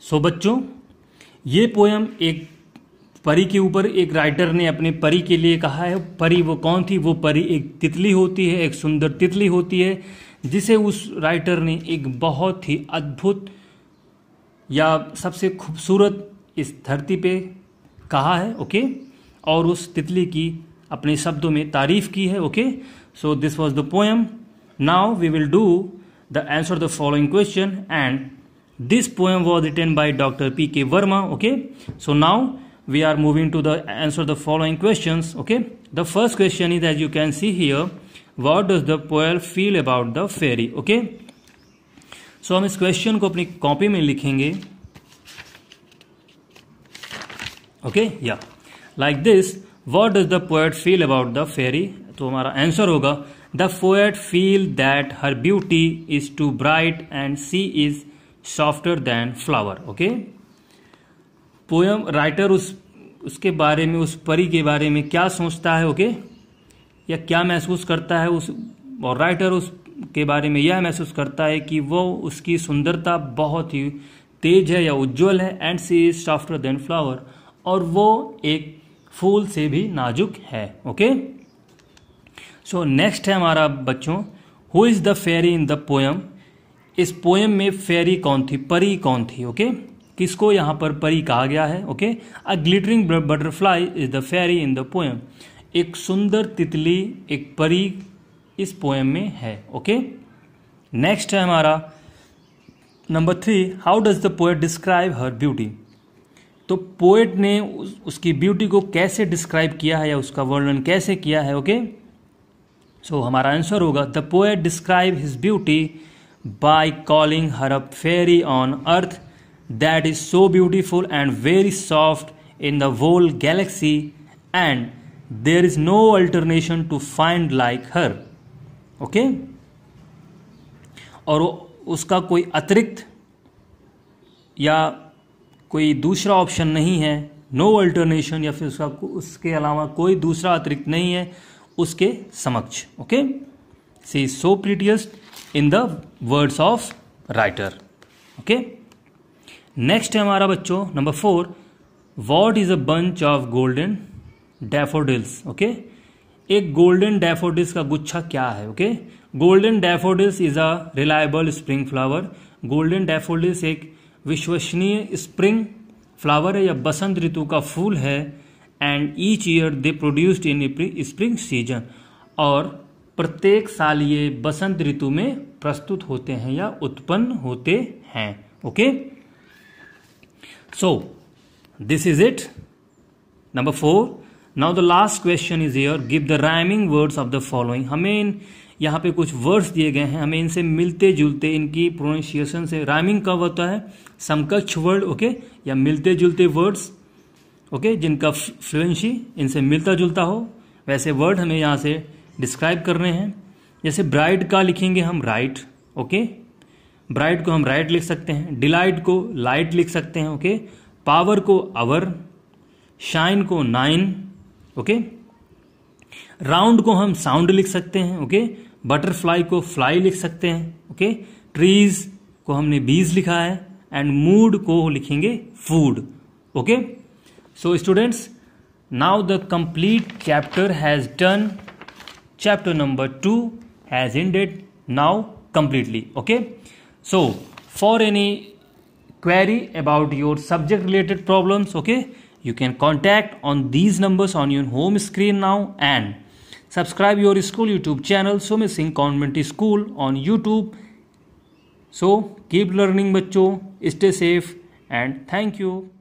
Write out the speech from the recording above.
सो बच्चों ये पोएम एक परी के ऊपर एक राइटर ने अपने परी के लिए कहा है परी वो कौन थी वो परी एक तितली होती है एक सुंदर तितली होती है जिसे उस राइटर ने एक बहुत ही अद्भुत या सबसे खूबसूरत इस धरती पे कहा है ओके और उस तितली की अपने शब्दों में तारीफ की है okay so this was the poem now we will do the answer the following question and this poem was written by dr pk verma okay so now we are moving to the answer the following questions okay the first question is as you can see here what does the poet feel about the fairy okay so hum is question ko apni copy mein likhenge okay yeah like this what does the poet feel about the fairy to hamara answer hoga the poet feel that her beauty is too bright and she is softer than flower okay poem writer उस उसके बारे में उस परी के बारे में क्या सोचता है ओके okay? या क्या महसूस करता है उस और राइटर उस के बारे में यह महसूस करता है कि वो उसकी सुंदरता बहुत ही तेज है या उज्जवल है and she is softer than flower और वो एक फूल से भी नाजुक है ओके सो नेक्स्ट है हमारा बच्चों who is the fairy in the poem इस पोएम में फेरी कौन थी परी कौन थी ओके किसको यहाँ पर परी कहा गया है okay a glittering butterfly is the fairy in the poem एक सुंदर तितली एक परी इस पोएम में है ओके नेक्स्ट है हमारा number three how does the poet describe her beauty तो पोएट ने उस, उसकी ब्यूटी को कैसे डिस्क्राइब किया है या उसका वर्णन कैसे किया है ओके okay? सो so, हमारा आंसर होगा the poet describe his beauty by calling her a fairy on earth that is so beautiful and very soft in the whole galaxy and there is no alternation to find like her okay okay? और उसका कोई अतिरिक्त या कोई दूसरा option नहीं है no no alternation या फिर उसका उसके अलावा कोई दूसरा अतिरिक्त नहीं है उसके समक्ष okay she so prettiest in the words of writer okay next है हमारा बच्चों number four what is a bunch of golden daffodils okay एक गोल्डन डेफोडिल्स का गुच्छा क्या है okay golden daffodils is a reliable spring flower golden daffodils एक विश्वसनीय स्प्रिंग फ्लावर है या बसंत ऋतु का फूल है and each year they produced in spring season और प्रत्येक साल ये बसंत ऋतु में प्रस्तुत होते हैं या उत्पन्न होते हैं okay so this is it number four now the last question is your give the rhyming words of the following हमें इन यहाँ पे कुछ वर्ड्स दिए गए हैं हमें इनसे मिलते जुलते इनकी प्रोनाउंसिएशन से राइमिंग कब होता है समकक्ष वर्ड ओके या मिलते जुलते वर्ड्स ओके जिनका फ्लुएंसी इनसे मिलता जुलता हो वैसे वर्ड हमें यहाँ से डिस्क्राइब कर रहे हैं जैसे ब्राइड का लिखेंगे हम राइट ओके ब्राइड को हम राइट लिख सकते हैं डिलाइट को लाइट लिख सकते हैं ओके पावर को अवर शाइन को नाइन ओके राउंड को हम साउंड लिख सकते हैं ओके बटरफ्लाई को फ्लाई लिख सकते हैं ओके ट्रीज को हमने बीज लिखा है एंड मूड को लिखेंगे food okay so students now the complete chapter has done chapter number 2 has ended now completely okay so for any query about your subject related problems okay you can contact on these numbers on your home screen now and subscribe your school youtube channel so missing Convent School on youtube so keep learning bachcho stay safe and thank you